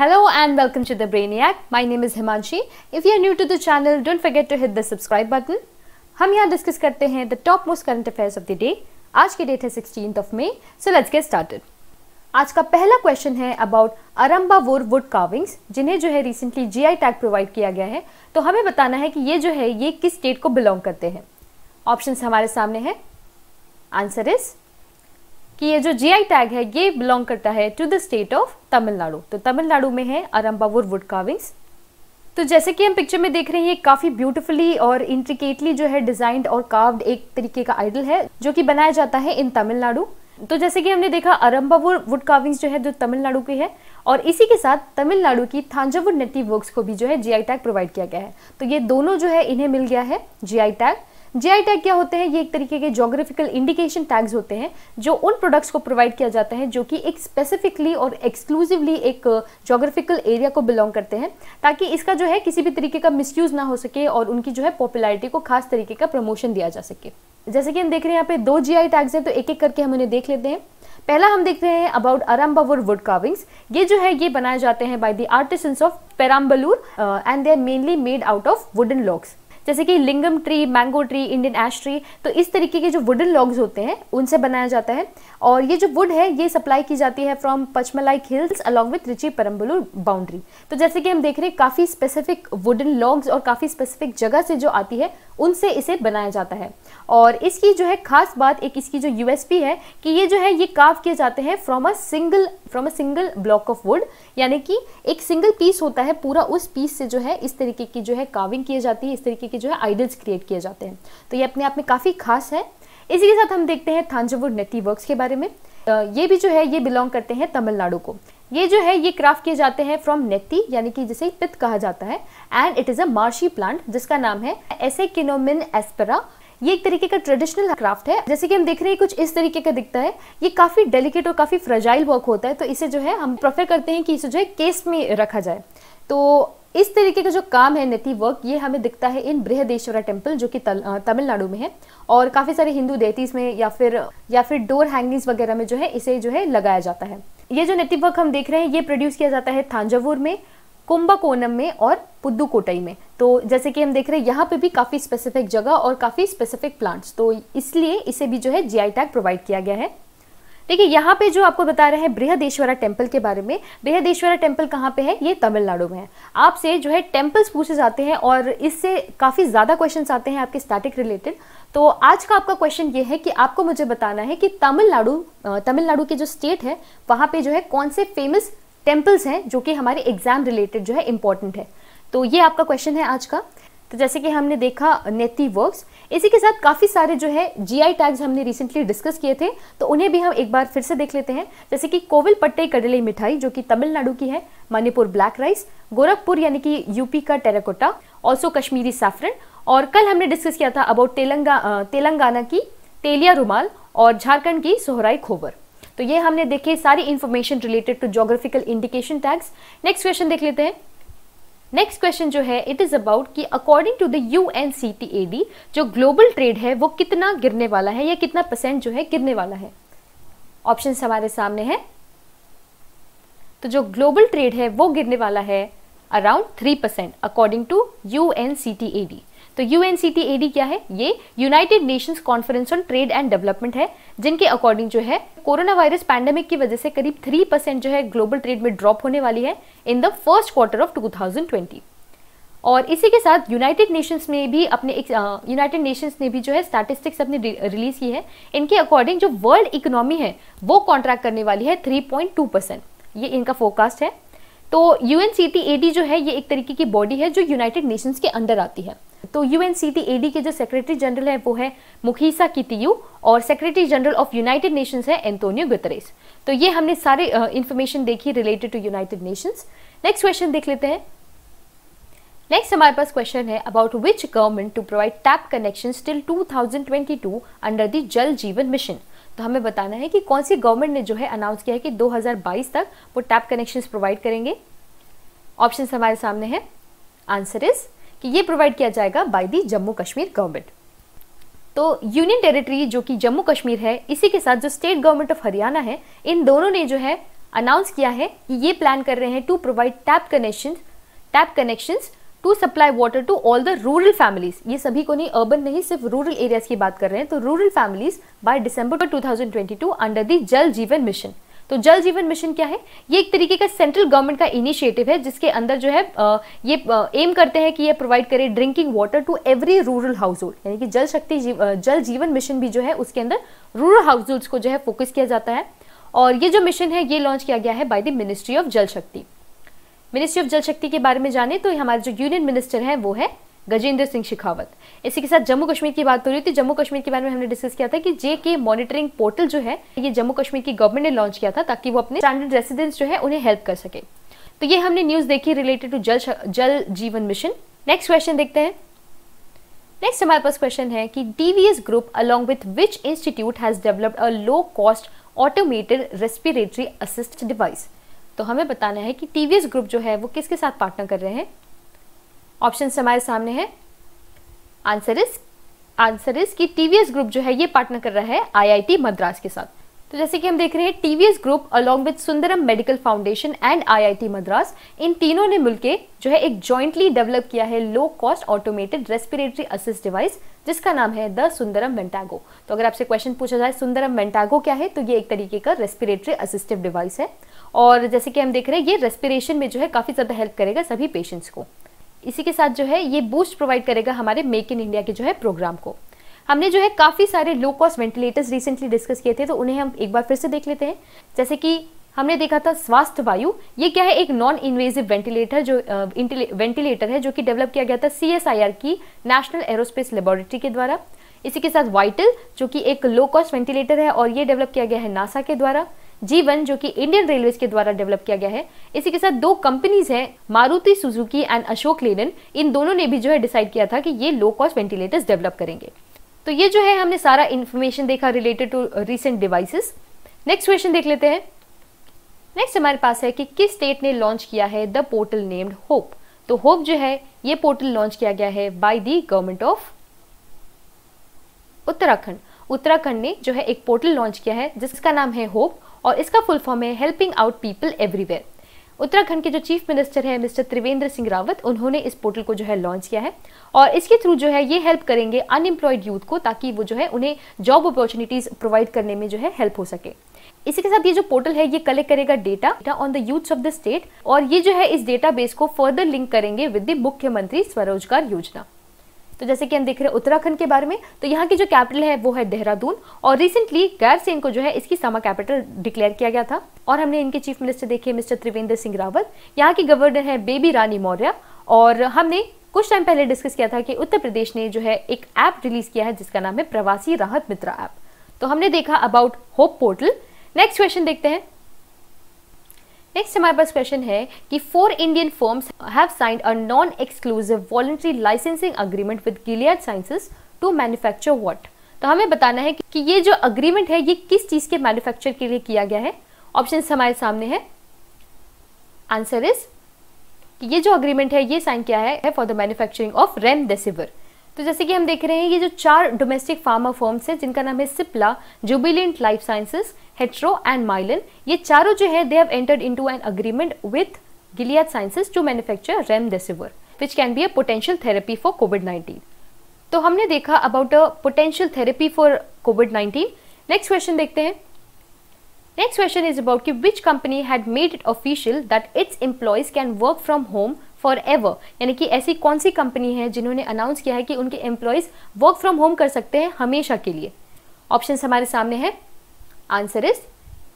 Hello and welcome to The Brainiac. My name is Himanshi. If you are new to the channel, don't forget to hit the subscribe button. हम यहाँ discuss करते हैं the top most current affairs of the day आज की date है sixteen of May so let's get started आज का पहला क्वेश्चन है अबाउट अरम्बा वोर वुड कार्विंग्स जिन्हें जो है recently G I tag provide किया गया है तो हमें बताना है कि ये जो है ये किस स्टेट को बिलोंग करते हैं ऑप्शन हमारे सामने हैं आंसर इज कि ये जो जीआई टैग है ये बिलोंग करता है to the state of Tamil Nadu तो तमिलनाडु में है अरम्बावुर वुड कार्विंग्स तो जैसे कि हम पिक्चर में देख रहे हैं ये काफ़ी ब्यूटीफुली और इंट्रिकेटली जो है डिजाइंड और कार्व्ड एक तरीके का आइडल है जो कि बनाया जाता है इन तमिलनाडु तो जैसे कि हमने देखा अरम्बावुर वुड कार्विंग्स जो है जो तमिलनाडु की है और इसी के साथ तमिलनाडु की थांजावुर नेटिव वर्क्स को भी जो है जीआई टैग प्रोवाइड किया गया है तो ये दोनों जो है इन्हें मिल गया है जीआई टैग जीआई टैग क्या होते हैं ये एक तरीके के जोग्राफिकल इंडिकेशन टैग्स होते हैं जो उन प्रोडक्ट्स को प्रोवाइड किया जाता है जो कि एक स्पेसिफिकली और एक्सक्लूसिवली एक जोग्राफिकल uh, एरिया को बिलोंग करते हैं ताकि इसका जो है किसी भी तरीके का मिसयूज़ ना हो सके और उनकी जो है पॉपुलैरिटी को खास तरीके का प्रमोशन दिया जा सके जैसे कि हम देख रहे हैं यहाँ पे दो जी टैग्स हैं तो एक एक करके हम उन्हें देख लेते हैं पहला हम देखते हैं अबाउट अरम्बावर वुड कार्विंग्स ये जो है ये बनाए जाते हैं by the artisans of Perambalur and they are mainly made out of wooden logs जैसे कि lingam tree mango tree Indian ash tree तो इस तरीके के जो वुडन लॉग्स होते हैं उनसे बनाया जाता है और ये जो वुड है ये सप्लाई की जाती है from Pachamalai hills along with Trichy Perambalur boundary तो जैसे कि हम देख रहे हैं काफ़ी स्पेसिफिक वुडन लॉग्स और काफ़ी स्पेसिफिक जगह से जो आती है उनसे इसे बनाया जाता है और इसकी जो है खास बात एक इसकी जो यूएसपी है कि ये जो है ये काव किए जाते हैं from a single from a single block of wood यानी कि एक सिंगल पीस होता है पूरा उस पीस से जो है इस तरीके की जो है काविंग की जाती है इस तरीके के जो है आइडल्स क्रिएट किए जाते हैं तो ये अपने आप में काफ़ी खास है इसी के साथ हम देखते हैं थांजावुर नेटी वर्क्स के बारे में ये भी जो है ये बिलोंग करते हैं तमिलनाडु को ये जो है ये क्राफ्ट किए जाते हैं फ्रॉम नेती यानी कि जिसे पित कहा जाता है and it is a marshy plant जिसका नाम है एसे किनोमिन एस्परा ये एक तरीके का ट्रेडिशनल क्राफ्ट है जैसे कि हम देख रहे हैं कुछ इस तरीके का दिखता है ये काफी डेलिकेट और काफी फ्रेजाइल वर्क होता है तो इसे जो है हम प्रेफर करते हैं कि इसे जो है केस में रखा जाए तो इस तरीके का जो काम है नेति वर्क ये हमें दिखता है इन बृहदेश्वरा टेम्पल जो कि तमिलनाडु में है और काफ़ी सारे हिंदू देतीस में या फिर या फिर डोर हैंगिंग्स वगैरह में जो है इसे जो है लगाया जाता है ये जो नेति वर्क हम देख रहे हैं ये प्रोड्यूस किया जाता है थांजावुर में कुंभकोनम में और पुद्दुकोटई में तो जैसे कि हम देख रहे हैं यहाँ पे भी काफ़ी स्पेसिफिक जगह और काफ़ी स्पेसिफिक प्लांट्स तो इसलिए इसे भी जो है जीआई टैग प्रोवाइड किया गया है देखिए यहाँ पे जो आपको बता रहे हैं बृहदेश्वरा टेम्पल के बारे में बृहदेश्वरा टेम्पल कहाँ पे है ये तमिलनाडु में है आपसे जो है टेम्पल्स पूछे जाते हैं और इससे काफ़ी ज़्यादा क्वेश्चन आते हैं आपके स्टैटिक रिलेटेड तो आज का आपका क्वेश्चन ये है कि आपको मुझे बताना है कि तमिलनाडु तमिलनाडु के जो स्टेट है वहाँ पे जो है कौन से फेमस टेम्पल्स हैं जो कि हमारे एग्जाम रिलेटेड जो है इंपॉर्टेंट है तो ये आपका क्वेश्चन है आज का तो जैसे कि हमने देखा नेति वर्क्स इसी के साथ काफ़ी सारे जो है जीआई टैग्स हमने रिसेंटली डिस्कस किए थे तो उन्हें भी हम एक बार फिर से देख लेते हैं जैसे कि कोविल पट्टे कड़ले मिठाई जो कि तमिलनाडु की है मणिपुर ब्लैक राइस गोरखपुर यानी कि यूपी का टेराकोटा ऑल्सो कश्मीरी सैफरन और कल हमने डिस्कस किया था अबाउट तेलंगा तेलंगाना की तेलिया रुमाल और झारखंड की सोहराई खोबर तो ये हमने देखे सारी information related to geographical indication tags next question देख लेते हैं नेक्स्ट क्वेश्चन जो है इट इज अबाउट कि according to the U N C T A D जो ग्लोबल ट्रेड है वो कितना गिरने वाला है या कितना परसेंट जो है गिरने वाला है ऑप्शन हमारे सामने है तो जो ग्लोबल ट्रेड है वो गिरने वाला है around three percent according to U N C T A D तो यू क्या है ये United Nations conference on trade and development है जिनके अकॉर्डिंग जो है कोरोना वायरस पैंडेमिक की वजह से करीब थ्री परसेंट जो है ग्लोबल ट्रेड में ड्रॉप होने वाली है in the first quarter of 2020 और इसी के साथ यूनाइटेड नेशंस में भी अपने यूनाइटेड नेशंस ने भी जो है स्टैटिस्टिक्स अपने रिलीज की है इनके अकॉर्डिंग जो वर्ल्ड इकोनॉमी है वो कॉन्ट्रैक्ट करने वाली है थ्री परसेंट ये इनका फोरकास्ट है तो यू जो है ये एक तरीके की बॉडी है जो यूनाइटेड नेशंस के अंडर आती है तो यू एन के जो सेक्रेटरी जनरल है वो है मुखीसा कितियू और secretary general of United Nations है एंटोनियो गुतरेस तो ये हमने सारे इन्फॉर्मेशन देखी related to United Nations next question देख लेते हैं नेक्स्ट हमारे पास क्वेश्चन है about which government to provide tap connection till two under the Jal Jeevan mission तो हमें बताना है कि कौन सी गवर्नमेंट ने जो है अनाउंस किया है कि 2022 तक वो टैप कनेक्शंस प्रोवाइड करेंगे ऑप्शन हमारे सामने है आंसर इज कि ये प्रोवाइड किया जाएगा by the Jammu Kashmir government तो यूनियन टेरिटरी जो कि जम्मू कश्मीर है इसी के साथ जो स्टेट गवर्नमेंट ऑफ हरियाणा है इन दोनों ने जो है अनाउंस किया है कि ये प्लान कर रहे हैं to provide tap connection tap connection to supply water to all the rural families ये सभी को नहीं अर्बन नहीं सिर्फ रूरल एरियाज की बात कर रहे हैं तो rural families by December to under the Jal Jeevan mission तो जल जीवन मिशन क्या है ये एक तरीके का सेंट्रल गवर्नमेंट का इनिशिएटिव है जिसके अंदर जो है ये एम करते हैं कि ये प्रोवाइड करे drinking water to every rural household यानी कि जल शक्ति जीव, जल जीवन मिशन भी जो है उसके अंदर रूरल हाउस होल्ड को जो है फोकस किया जाता है और ये जो मिशन है ये लॉन्च किया गया है बाय द मिनिस्ट्री ऑफ जल शक्ति मिनिस्ट्री ऑफ जल शक्ति के बारे में जाने तो हमारे जो यूनियन मिनिस्टर हैं वो है गजेंद्र सिंह शेखावत इसी के साथ जम्मू कश्मीर की बात हो रही तो जम्मू कश्मीर के बारे में हमने डिस्कस किया था कि जे के मॉनिटरिंग पोर्टल जो है ये जम्मू कश्मीर की गवर्नमेंट ने लॉन्च किया था ताकि वो अपने स्टैंडर्ड रेसिडेंट्स जो है उन्हें हेल्प कर सके तो ये हमने न्यूज देखी रिलेटेड टू जल जल जीवन मिशन नेक्स्ट क्वेश्चन देखते हैं नेक्स्ट हमारे पास क्वेश्चन है कि DVS group along with which institute has developed a low cost automated respiratory assist device तो हमें बताना है कि टीवीएस ग्रुप जो है वो किसके साथ पार्टनर कर रहे हैं ऑप्शन हमारे सामने है आंसर इज आंसर इज कि टीवीएस ग्रुप जो है ये पार्टनर कर रहा है आईआईटी मद्रास के साथ तो जैसे कि हम देख रहे हैं TVS group along with Sundaram Medical Foundation and IIT Madras इन तीनों ने मिलकर जो है एक जॉइंटली डेवलप किया है low cost automated respiratory assist device जिसका नाम है द सुंदरम मेंटागो तो अगर आपसे क्वेश्चन पूछा जाए सुंदरम मेंटागो क्या है तो ये एक तरीके का रेस्पिरेटरी असिस्टिव डिवाइस है और जैसे कि हम देख रहे हैं ये रेस्पिरेशन में जो है काफ़ी ज़्यादा हेल्प करेगा सभी पेशेंट्स को इसी के साथ जो है ये बूस्ट प्रोवाइड करेगा हमारे मेक इन इंडिया के जो है प्रोग्राम को हमने जो है काफ़ी सारे low cost ventilators recently discuss किए थे तो उन्हें हम एक बार फिर से देख लेते हैं जैसे कि हमने देखा था स्वास्थ्य वायु ये क्या है एक नॉन इन्वेजिव वेंटिलेटर जो वेंटिलेटर है जो कि डेवलप किया गया था सी की नेशनल एरोस्पेस लेबोरेटरी के द्वारा इसी के साथ वाइटल जो कि एक लो कॉस्ट वेंटिलेटर है और ये डेवलप किया गया है नासा के द्वारा जीवन जो कि इंडियन रेलवे के द्वारा डेवलप किया गया है इसी के साथ दो कंपनीज हैं मारुति सुजुकी एंड अशोक लेडन इन दोनों ने भी जो है डिसाइड किया था कि ये लो कॉस्ट वेंटिलेटर्स डेवलप करेंगे तो ये जो है हमने सारा इन्फॉर्मेशन देखा related to recent devices next question देख लेते हैं नेक्स्ट हमारे पास है कि किस स्टेट ने लॉन्च किया है द पोर्टल नेम्ड होप तो होप जो है ये पोर्टल लॉन्च किया गया है by the government of Uttarakhand Uttarakhand ने जो है एक पोर्टल लॉन्च किया है जिसका नाम है होप और इसका फुल फॉर्म है helping out people everywhere Uttarakhand के जो चीफ मिनिस्टर हैं मिस्टर त्रिवेंद्र सिंह रावत उन्होंने इस पोर्टल को जो है लॉन्च किया है और इसके थ्रू जो है ये हेल्प करेंगे अनएम्प्लॉयड यूथ को ताकि वो जो है उन्हें जॉब अपॉर्चुनिटीज़ प्रोवाइड करने में जो है हेल्प हो सके इसी के साथ ये जो पोर्टल है ये कलेक्ट करेगा data on the youth of the state और ये जो है इस डेटाबेस को फर्दर लिंक करेंगे विद द मुख्यमंत्री स्वरोजगार योजना तो जैसे कि हम देख रहे हैं उत्तराखंड के बारे में तो यहाँ की जो कैपिटल है वो है देहरादून और रिसेंटली गैर को जो है इसकी समा कैपिटल डिक्लेयर किया गया था और हमने इनके चीफ मिनिस्टर देखे मिस्टर त्रिवेंद्र सिंह रावत यहाँ की गवर्नर है बेबी रानी मौर्य और हमने कुछ टाइम पहले डिस्कस किया था कि उत्तर प्रदेश ने जो है एक ऐप रिलीज किया है जिसका नाम है प्रवासी राहत मित्र ऐप तो हमने देखा about HOPE portal next question देखते हैं नेक्स्ट हमारे पास क्वेश्चन है कि four Indian firms have signed a non exclusive voluntary licensing agreement with Gilead Sciences to manufacture what तो हमें बताना है कि ये जो अग्रीमेंट है ये किस चीज़ के मैन्युफैक्चर के लिए किया गया है ऑप्शन हमारे सामने है आंसर इज कि ये जो अग्रीमेंट है ये साइन किया है for the manufacturing of remdesivir तो जैसे कि हम देख रहे हैं ये जो चार डोमेस्टिक फार्मा फॉर्म्स हैं जिनका नाम है Cipla Jubilant Life Sciences Hetero and Mylan ये चारों जो है they have entered into an agreement with Gilead Sciences to manufacture remdesivir which can be a potential therapy for COVID nineteen तो हमने देखा about a potential therapy for COVID nineteen next question देखते हैं next question is about कि which company had made it official that its employees can work from home for ever यानी कि ऐसी कौन सी कंपनी है जिन्होंने अनाउंस किया है कि उनके एम्प्लॉयज़ वर्क फ्रॉम होम कर सकते हैं हमेशा के लिए ऑप्शन हमारे सामने है आंसर इज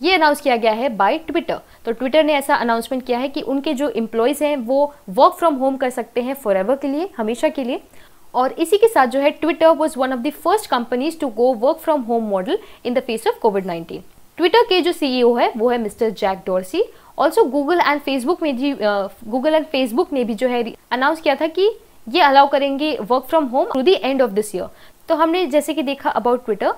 ये अनाउंस किया गया है बाय ट्विटर तो ट्विटर ने ऐसा अनाउंसमेंट किया है कि उनके जो एम्प्लॉयज़ हैं वो वर्क फ्रॉम होम कर सकते हैं फॉर एवर के लिए हमेशा के लिए और इसी के साथ जो है Twitter was one of the first companies to go work from home model in the face of COVID nineteen Twitter के जो सीईओ e है वो है mister Jack Dorsey also Google and Facebook में जी गूगल एंड फेसबुक ने भी जो है अनाउंस किया था कि ये अलाउ करेंगे work from home to the end of this year तो हमने जैसे कि देखा अबाउट ट्विटर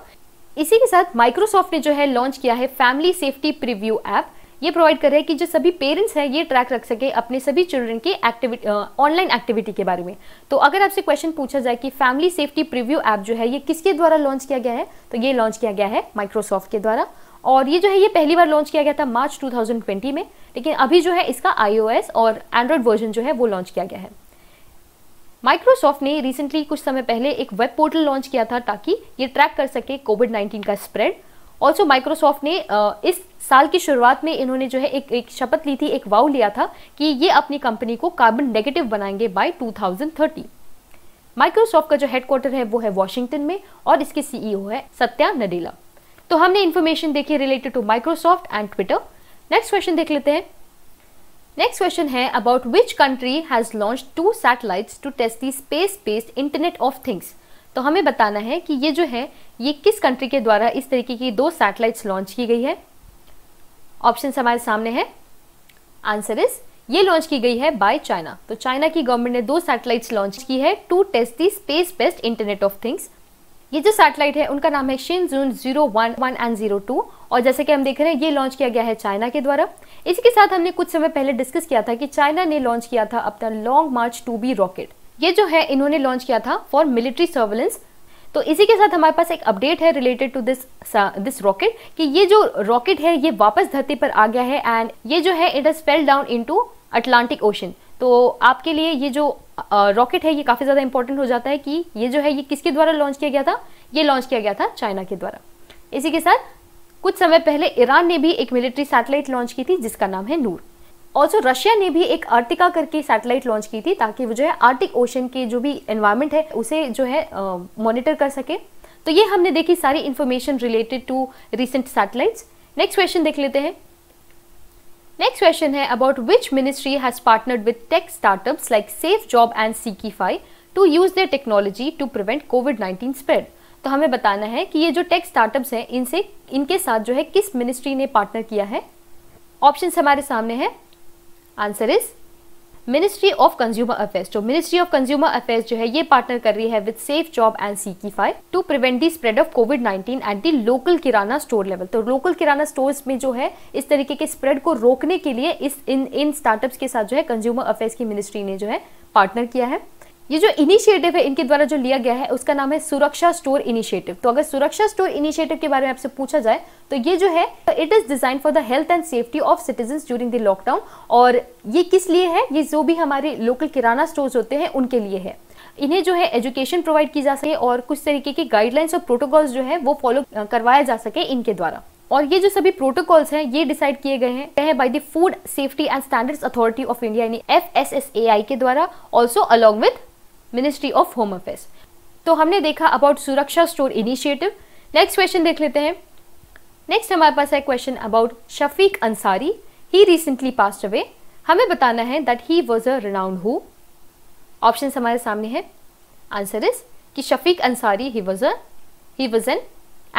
इसी के साथ माइक्रोसॉफ्ट ने जो है लॉन्च किया है फैमिली सेफ्टी प्रिव्यू ऐप ये प्रोवाइड कर रहा है कि जो सभी पेरेंट्स हैं ये ट्रैक रख सके अपने सभी चिल्ड्रन के एक्टिविटी ऑनलाइन एक्टिविटी के बारे में तो अगर आपसे क्वेश्चन पूछा जाए कि फैमिली सेफ्टी प्रिव्यू ऐप जो है ये किसके द्वारा लॉन्च किया गया है तो ये लॉन्च किया गया है माइक्रोसॉफ्ट के द्वारा और ये जो है ये पहली बार लॉन्च किया गया था मार्च 2020 में लेकिन अभी जो है इसका आईओएस और एंड्रॉयड वर्जन जो है वो लॉन्च किया गया है माइक्रोसॉफ्ट ने रिसेंटली कुछ समय पहले एक वेब पोर्टल लॉन्च किया था ताकि ये ट्रैक कर सके कोविड 19 का स्प्रेड ऑल्सो माइक्रोसॉफ्ट ने इस साल की शुरुआत में इन्होंने जो है एक एक शपथ ली थी एक वाव लिया था कि ये अपनी कंपनी को कार्बन नेगेटिव बनाएंगे बाय 2030 माइक्रोसॉफ्ट का जो हेडक्वार्टर है वो है वॉशिंगटन में और इसके सीईओ e है सत्या नडेला तो हमने इन्फॉर्मेशन देखी related to Microsoft and Twitter next question देख लेते हैं नेक्स्ट क्वेश्चन है about which country has launch two satellites to test the space based internet of things तो हमें बताना है कि ये जो है ये किस कंट्री के द्वारा इस तरीके की दो सैटेलाइट्स लॉन्च की गई है ऑप्शन हमारे सामने है आंसर इज ये लॉन्च की गई है बाय चाइना तो चाइना की गवर्नमेंट ने दो सैटेलाइट्स लॉन्च की है to test the space based internet of things ये जो सैटेलाइट है उनका नाम है Xingyun zero one one and zero two और जैसे कि हम देख रहे हैं ये लॉन्च किया गया है चाइना के द्वारा इसी के साथ हमने कुछ समय पहले डिस्कस किया था कि चाइना ने लॉन्च किया था अपना Long March two B rocket ये जो है इन्होंने लॉन्च किया था फॉर मिलिट्री सर्वेलेंस तो इसी के साथ हमारे पास एक अपडेट है related to this this rocket कि ये जो रॉकेट है ये वापस धरती पर आ गया है एंड ये जो है it has fell down into Atlantic Ocean तो आपके लिए ये जो रॉकेट है ये काफ़ी ज़्यादा इंपॉर्टेंट हो जाता है कि ये जो है ये किसके द्वारा लॉन्च किया गया था ये लॉन्च किया गया था चाइना के द्वारा इसी के साथ कुछ समय पहले ईरान ने भी एक मिलिट्री सैटेलाइट लॉन्च की थी जिसका नाम है नूर ऑल्सो रशिया ने भी एक आर्टिका करके सैटेलाइट लॉन्च की थी ताकि वो जो है आर्टिक ओशन के जो भी एनवायरमेंट है उसे जो है मॉनिटर कर सके तो ये हमने देखी सारी information related to recent satellites next question देख लेते हैं नेक्स्ट क्वेश्चन है about which ministry has partnered with tech startups like Safe Job and Seekify to use their technology to prevent COVID nineteen spread तो हमें बताना है कि ये जो टेक स्टार्टअप है इनसे इनके साथ जो है किस मिनिस्ट्री ने पार्टनर किया है ऑप्शन हमारे सामने है answer is ministry of consumer affairs तो मिनिस्ट्री ऑफ कंज्यूमर अफेयर्स जो है ये पार्टनर कर रही है with Safe Job and Seekify to prevent the spread of COVID 19 at the local kirana store level तो लोकल किराना स्टोर्स में जो है इस तरीके के स्प्रेड को रोकने के लिए इस इन इन स्टार्टअप्स के साथ जो है कंज्यूमर अफेयर्स की मिनिस्ट्री ने जो है पार्टनर किया है ये जो इनिशिएटिव है इनके द्वारा जो लिया गया है उसका नाम है सुरक्षा स्टोर इनिशिएटिव तो अगर सुरक्षा स्टोर इनिशिएटिव के बारे में आपसे पूछा जाए तो ये जो है it is design for the health and safety of citizen during the lockdown और ये किस लिए है ये जो भी हमारे लोकल किराना स्टोर होते हैं उनके लिए है इन्हें जो है एजुकेशन प्रोवाइड की जा सके और कुछ तरीके की गाइडलाइंस और प्रोटोकॉल्स जो है वो फॉलो करवाया जा सके इनके द्वारा और ये जो सभी प्रोटोकॉल्स हैं ये डिसाइड किए गए हैं है by the food safety and standards authority of India यानी एफ के द्वारा also along with ministry of home affairs तो हमने देखा अबाउट सुरक्षा स्टोर इनिशिएटिव नेक्स्ट क्वेश्चन देख लेते हैं नेक्स्ट हमारे पास है question about Shafiq Ansari he recently passed away हमें बताना है that he was a renowned who option हमारे सामने है आंसर इज कि Shafiq Ansari he was a he was an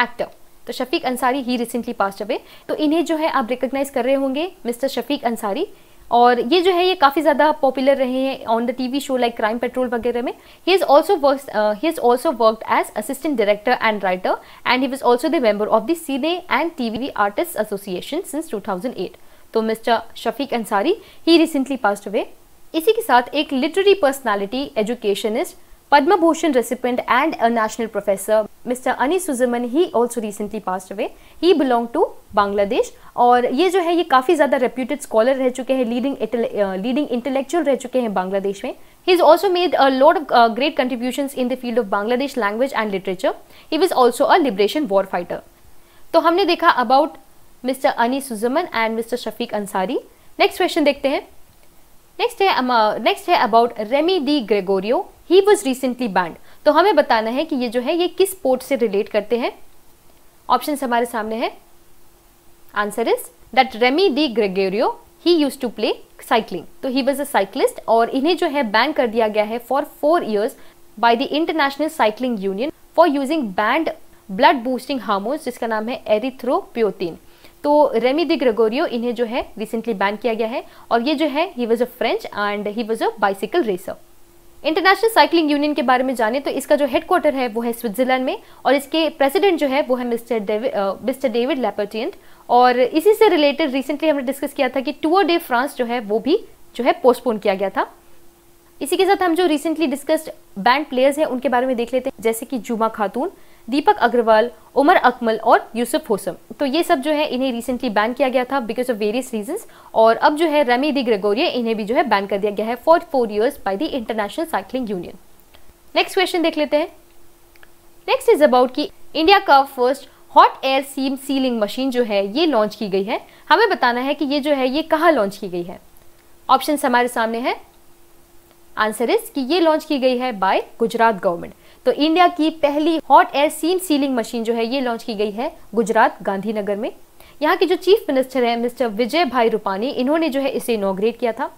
actor तो Shafiq Ansari he recently passed away तो इन्हें जो है आप रिकोगनाइज कर रहे होंगे मिस्टर शफीक अंसारी और ये जो है ये काफ़ी ज़्यादा पॉपुलर रहे हैं on the TV show like crime patrol वगैरह में he is also work he is also worked as assistant director and writer and he was also the member of the cine and T V artist association since 2008 तो mister Shafiq Ansari he recently passed away इसी के साथ एक literary personality educationist Padma Bhushan recipient and a national professor, Mr. Anis Suzaman, he also recently passed away. He belonged to Bangladesh और ये जो है ये काफ़ी ज़्यादा रेप्यूटेड स्कॉलर रह चुके हैं लीडिंग लीडिंग इंटेलेक्चुअल रह चुके हैं बांग्लादेश में He has also made a lot of uh, great contributions in the field of Bangladesh language and literature. He was also a liberation war fighter. तो हमने देखा about mister Anisuzzaman and mister Shafiq Ansari next question देखते हैं next है next um, uh, है about Remy Di Gregorio he was recently banned तो हमें बताना है कि ये जो है ये किस स्पोर्ट से रिलेट करते हैं ऑप्शन हमारे सामने है answer is that Remy Di Gregorio he use to play cycling तो ही वॉज अ साइकिलिस्ट और इन्हें जो है बैन कर दिया गया है for four years by the international cycling union for using banned blood boosting hormones जिसका नाम है एरिथ्रोप्योटीन तो रेमी दि ग्रेगोरियो इन्हें जो है रिसेंटली बैन किया गया है और ये जो है he was a French and he was a bicycle racer international cycling union के बारे में जाने तो इसका जो हेडक्वार्टर है वो है स्विट्जरलैंड में और इसके प्रेसिडेंट जो है वो है मिस्टर मिस्टर डेविड लेपर्टियंट और इसी से रिलेटेड रिसेंटली हमने डिस्कस किया था कि टूअर डे फ्रांस जो है वो भी जो है पोस्टपोन किया गया था इसी के साथ हम जो रिसेंटली डिस्कस्ड बैंड प्लेयर्स हैं उनके बारे में देख लेते हैं जैसे कि जुमा खातून दीपक अग्रवाल उमर अकमल और यूसुफ होसम तो ये सब जो है इन्हें रिसेंटली बैन किया गया था बिकॉज ऑफ वेरियस रीजन और अब जो है रेमी दी ग्रेगोरिया इन्हें भी जो है बैन कर दिया गया है for four years by the international cycling union next question देख लेते हैं नेक्स्ट इज अबाउट की इंडिया का first hot air seam sealing machine जो है ये लॉन्च की गई है हमें बताना है कि ये जो है ये कहाँ लॉन्च की गई है ऑप्शन हमारे सामने है आंसर इज कि ये लॉन्च की गई है बाय गुजरात गवर्नमेंट तो इंडिया की पहली hot air seam sealing machine जो है ये लॉन्च की गई है गुजरात गांधीनगर में यहाँ के जो चीफ मिनिस्टर हैं मिस्टर विजय भाई रूपानी इन्होंने जो है इसे इनोग्रेट किया था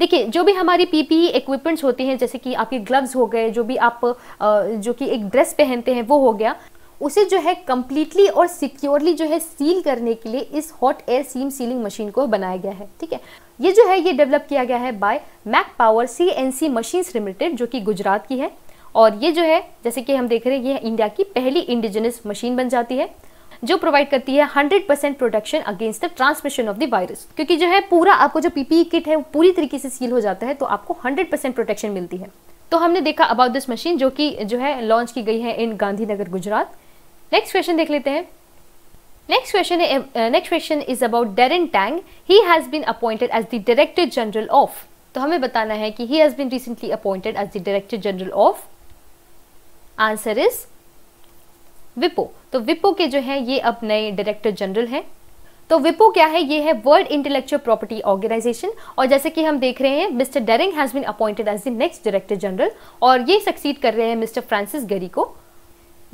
देखिए जो भी हमारी पीपीई इक्विपमेंट्स e होते हैं जैसे कि आपके ग्लव्स हो गए जो भी आप जो कि एक ड्रेस पहनते हैं वो हो गया उसे जो है कम्प्लीटली और सिक्योरली जो है सील करने के लिए इस hot air seam sealing machine को बनाया गया है ठीक है ये जो है ये डेवलप किया गया है by Mac Power C N C machines limited जो कि गुजरात की है और ये जो है जैसे कि हम देख रहे हैं ये इंडिया की पहली इंडिजिनस मशीन बन जाती है जो प्रोवाइड करती है 100% percent protection against the transmission of the virus क्योंकि जो है पूरा आपको जो पीपीई किट e है वो पूरी तरीके से सील हो जाता है तो आपको 100% परसेंट प्रोटेक्शन मिलती है तो हमने देखा अबाउट दिस मशीन जो कि जो है लॉन्च की गई है in Gandhinagar Gujarat next question देख लेते हैं next question next question is about about Darren Tang. He has been appointed as the Director General तो हमें बताना है कि he has been recently appointed as the director general of answer is विपो तो विपो के जो है ये अब नए डायरेक्टर जनरल हैं तो विपो क्या है ये है वर्ल्ड इंटेलेक्चुअल प्रॉपर्टी ऑर्गेनाइजेशन और जैसे कि हम देख रहे हैं mister Daren has been appointed as the next director general और ये सक्सीड कर रहे हैं मिस्टर फ्रांसिस गरी को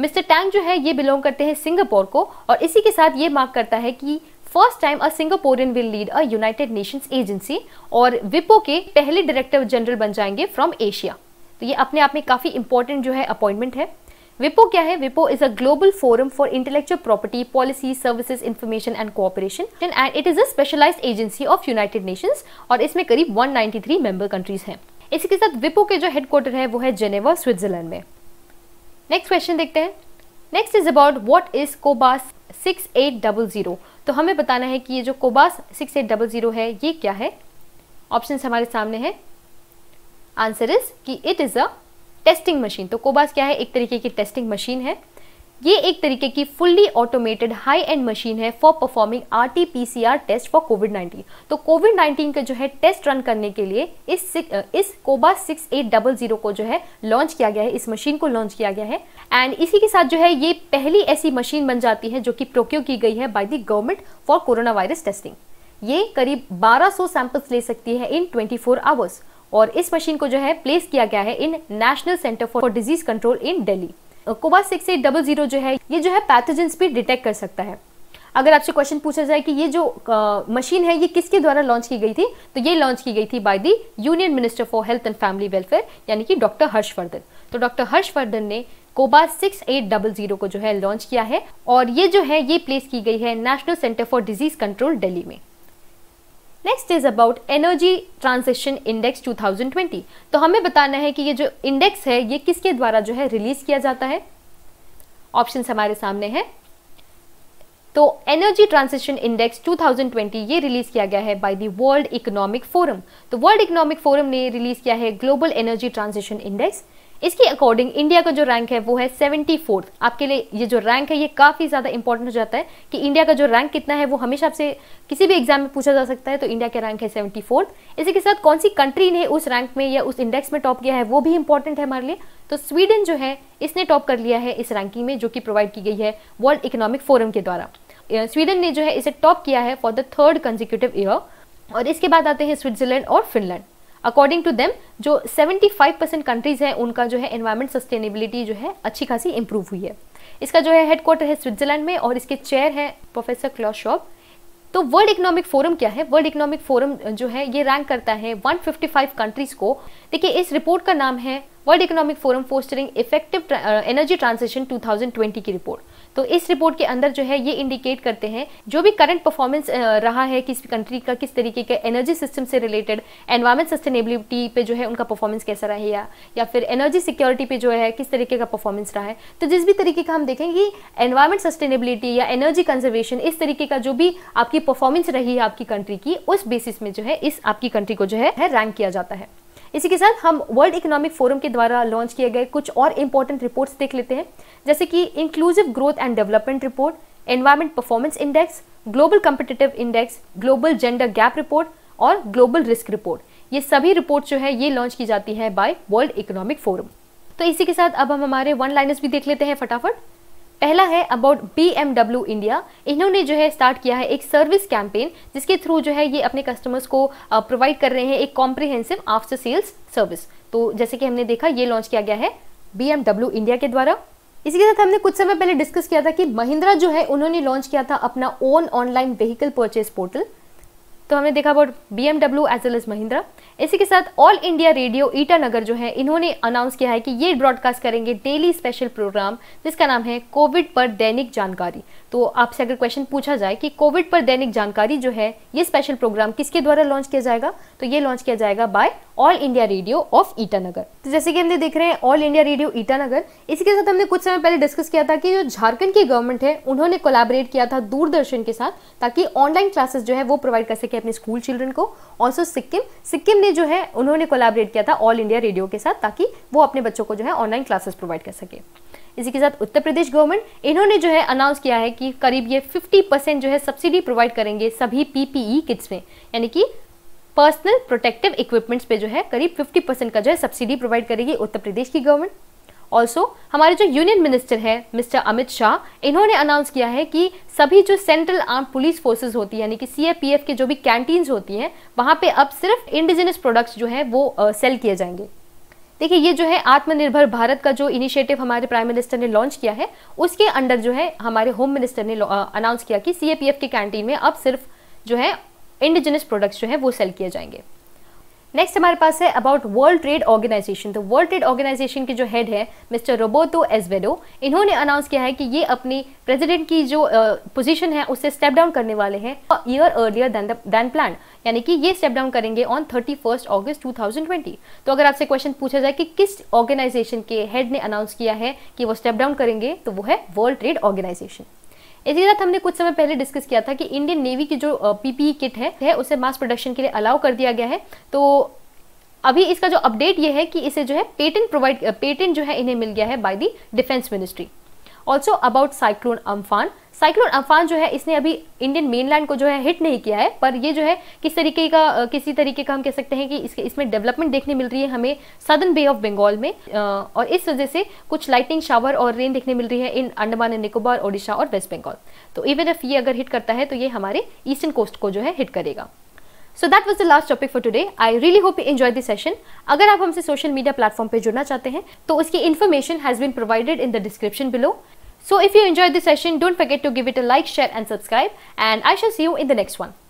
मिस्टर टैंग जो है ये बिलोंग करते हैं सिंगापुर को और इसी के साथ ये मार्क करता है कि first time a Singaporean will lead a United Nations agency और विपो के पहले डायरेक्टर जनरल बन जाएंगे फ्रॉम एशिया तो ये अपने आप में काफ़ी इंपॉर्टेंट जो है अपॉइंटमेंट है विपो क्या है विपो is a global forum for intellectual property policy services information and cooperation and it is a specialised agency of United Nations और इसमें करीब 193 मेंबर कंट्रीज हैं इसी के साथ विपो के जो हेडक्वार्टर है वो है जेनेवा स्विट्जरलैंड में नेक्स्ट क्वेश्चन देखते हैं next is about what is Cobas six तो हमें बताना है कि ये जो कोबास सिक्स है ये क्या है ऑप्शन हमारे सामने है आंसर इज कि it is a testing machine तो कोबास क्या है एक तरीके की टेस्टिंग मशीन है ये एक तरीके की fully automated high end machine है for performing R T P C R test for COVID nineteen तो कोविड नाइन्टीन का जो है टेस्ट रन करने के लिए इस इस cobas six eight double zero को जो है लॉन्च किया गया है इस मशीन को लॉन्च किया गया है एंड इसी के साथ जो है ये पहली ऐसी मशीन बन जाती है जो कि प्रोक्योर की गई है by the government for corona virus testing ये करीब 1200 सैंपल्स ले सकती है इन 24 आवर्स और इस मशीन को जो है प्लेस किया गया है in national centre for disease control in Delhi cobas six eight double zero जो है ये जो है पैथोजन भी डिटेक्ट कर सकता है अगर आपसे क्वेश्चन पूछा जाए कि ये जो आ, मशीन है ये किसके द्वारा लॉन्च की गई थी तो ये लॉन्च की गई थी by the union minister for health and family welfare यानी कि डॉक्टर हर्षवर्धन तो डॉक्टर हर्षवर्धन ने cobas six eight double zero को जो है लॉन्च किया है और ये जो है ये प्लेस की गई है national centre for disease control Delhi में next is about energy transaction index 2020 तो हमें बताना है कि ये जो इंडेक्स है ये किसके द्वारा जो है रिलीज किया जाता है ऑप्शन हमारे सामने है तो एनर्जी ट्रांजिशन इंडेक्स 2020 ये रिलीज किया गया है by the world economic forum तो वर्ल्ड इकोनॉमिक फोरम ने रिलीज किया है ग्लोबल एनर्जी ट्रांजिशन इंडेक्स इसके अकॉर्डिंग इंडिया का जो रैंक है वो है सेवेंटी फोर्थ आपके लिए ये जो रैंक है ये काफ़ी ज़्यादा इंपॉर्टेंट हो जाता है कि इंडिया का जो रैंक कितना है वो हमेशा आपसे किसी भी एग्जाम में पूछा जा सकता है तो इंडिया का रैंक है सेवेंटी फोर्थ इसी के साथ कौन सी कंट्री ने उस रैंक में या उस इंडेक्स में टॉप किया है वो भी इंपॉर्टेंट है हमारे लिए तो स्वीडन जो है इसने टॉप कर लिया है इस रैंकिंग में जो कि प्रोवाइड की गई है वर्ल्ड इकोनॉमिक फोरम के द्वारा स्वीडन ने जो है इसे टॉप किया है for the third consecutive year और इसके बाद आते हैं स्विट्जरलैंड और फिनलैंड अकॉर्डिंग टू देम जो 75 परसेंट कंट्रीज़ हैं उनका जो है एनवायरमेंट सस्टेनेबिलिटी जो है अच्छी खासी इंप्रूव हुई है इसका जो है हेडक्वार्टर है स्विट्जरलैंड में और इसके चेयर हैं प्रोफेसर क्लॉस शॉप तो वर्ल्ड इकोनॉमिक फोरम क्या है वर्ल्ड इकोनॉमिक फोरम जो है ये रैंक करता है 155 कंट्रीज़ को देखिए इस रिपोर्ट का नाम है world economic forum fostering effective energy transition 2020 की रिपोर्ट तो इस रिपोर्ट के अंदर जो है ये इंडिकेट करते हैं जो भी करंट परफॉर्मेंस uh, रहा है किस कंट्री का किस तरीके का एनर्जी सिस्टम से रिलेटेड एनवायरमेंट सस्टेनेबिलिटी पे जो है उनका परफॉर्मेंस कैसा रहा है या फिर एनर्जी सिक्योरिटी पे जो है किस तरीके का परफॉर्मेंस रहा है तो जिस भी तरीके का हम देखेंगे एनवायरमेंट सस्टेनेबिलिटी या एनर्जी कंजर्वेशन इस तरीके का जो भी आपकी परफॉर्मेंस रही है आपकी कंट्री की उस बेसिस में जो है इस आपकी कंट्री को जो है रैंक किया जाता है इसी के साथ हम वर्ल्ड इकोनॉमिक फोरम के द्वारा लॉन्च किए गए कुछ और इम्पोर्टेंट रिपोर्ट्स देख लेते हैं जैसे कि inclusive growth and development report environment performance index global competitive index global gender gap report और ग्लोबल रिस्क रिपोर्ट ये सभी रिपोर्ट जो है ये लॉन्च की जाती है बाय वर्ल्ड इकोनॉमिक फोरम तो इसी के साथ अब हम हमारे वन लाइनर्स भी देख लेते हैं फटाफट पहला है अबाउट बी इंडिया इन्होंने जो है स्टार्ट किया है एक सर्विस कैंपेन जिसके थ्रू जो है ये अपने कस्टमर्स को प्रोवाइड कर रहे हैं एक कॉम्प्रिहेंसिव आफ्टर सेल्स सर्विस तो जैसे कि हमने देखा ये लॉन्च किया गया है बी इंडिया के द्वारा इसी के साथ हमने कुछ समय पहले डिस्कस किया था कि महिंद्रा जो है उन्होंने लॉन्च किया था अपना own online vehicle purchase portal तो हमने देखा about B M W as well as Mahindra इसी के साथ ऑल इंडिया रेडियो ईटानगर जो है इन्होंने अनाउंस किया है कि ये ब्रॉडकास्ट करेंगे डेली स्पेशल प्रोग्राम जिसका नाम है कोविड पर दैनिक जानकारी तो आपसे अगर क्वेश्चन पूछा जाए कि कोविड पर दैनिक जानकारी जो है ये स्पेशल प्रोग्राम किसके द्वारा लॉन्च किया जाएगा तो ये लॉन्च किया जाएगा by all India radio of Itanagar तो जैसे कि हमने देख रहे हैं ऑल इंडिया रेडियो ईटानगर इसी के साथ हमने कुछ समय पहले डिस्कस किया था कि जो झारखंड की गवर्नमेंट है उन्होंने कोलाबरेट किया था दूरदर्शन के साथ ताकि ऑनलाइन क्लासेस जो है वो प्रोवाइड कर सके अपने स्कूल चिल्ड्रन को ऑल्सो सिक्किम सिक्किम ने जो है उन्होंने कोलाबरेट किया था ऑल इंडिया रेडियो के साथ ताकि वो अपने बच्चों को जो है ऑनलाइन क्लासेस प्रोवाइड कर सके इसी के साथ उत्तर प्रदेश गवर्नमेंट इन्होंने जो है अनाउंस किया है कि करीब ये 50 परसेंट जो है सब्सिडी प्रोवाइड करेंगे सभी पीपीई किट्स e में यानी कि पर्सनल प्रोटेक्टिव इक्विपमेंट्स पे जो है करीब 50 परसेंट का जो है सब्सिडी प्रोवाइड करेगी उत्तर प्रदेश की गवर्नमेंट ऑल्सो हमारे जो यूनियन मिनिस्टर है मिस्टर अमित शाह इन्होंने अनाउंस किया है कि सभी जो सेंट्रल आर्म पुलिस फोर्सेज होती है यानी कि सी के जो भी कैंटीन्स होती हैं वहाँ पे अब सिर्फ इंडिजिनस प्रोडक्ट्स जो है वो सेल किए जाएंगे देखिए ये जो है आत्मनिर्भर भारत का जो इनिशिएटिव हमारे प्राइम मिनिस्टर ने लॉन्च किया है उसके अंडर जो है हमारे होम मिनिस्टर ने अनाउंस किया कि सीएपीएफ के कैंटीन में अब सिर्फ जो है इंडिजिनस प्रोडक्ट्स जो है वो सेल किए जाएंगे नेक्स्ट हमारे पास है अबाउट वर्ल्ड ट्रेड ऑर्गेनाइजेशन तो वर्ल्ड ट्रेड ऑर्गेनाइजेशन के जो हेड है मिस्टर रोबोतो एजवेडो इन्होंने अनाउंस किया है कि ये अपनी प्रेसिडेंट की जो पोजीशन uh, है उससे स्टेप डाउन करने वाले हैं ईयर अर्लियर दैन प्लान यानी कि ये स्टेप डाउन करेंगे on thirty first August two thousand twenty तो अगर आपसे क्वेश्चन पूछा जाए कि किस ऑर्गेनाइजेशन के हेड ने अनाउंस किया है कि वो स्टेप डाउन करेंगे तो वो है वर्ल्ड ट्रेड ऑर्गेनाइजेशन इसी के साथ हमने कुछ समय पहले डिस्कस किया था कि इंडियन नेवी की जो पीपीई किट e है, है उसे मास प्रोडक्शन के लिए अलाउ कर दिया गया है तो अभी इसका जो अपडेट ये है कि इसे जो है पेटेंट प्रोवाइड पेटेंट जो है इन्हें मिल गया है by the defence ministry also about cyclone Amphan cyclone Amphan जो है इसने अभी इंडियन मेनलैंड को जो है हिट नहीं किया है पर ये जो है किस तरीके का किसी तरीके का हम कह सकते हैं कि इसके इसमें डेवलपमेंट देखने मिल रही है हमें सदर्न बे ऑफ बंगाल में और इस वजह से कुछ लाइटिंग शावर और रेन देखने मिल रही है इन अंडमान एंड निकोबार ओडिशा और वेस्ट बंगाल तो इवन इफ ये अगर हिट करता है तो ये हमारे ईस्टर्न कोस्ट को जो है हिट करेगा so that was the last topic for today I really hope you enjoy this session अगर आप हमसे सोशल मीडिया प्लेटफॉर्म पर जुड़ना चाहते हैं तो उसकी information has been provided in the description below So if you enjoyed this session, don't forget to give it a like, share and subscribe and I shall see you in the next one.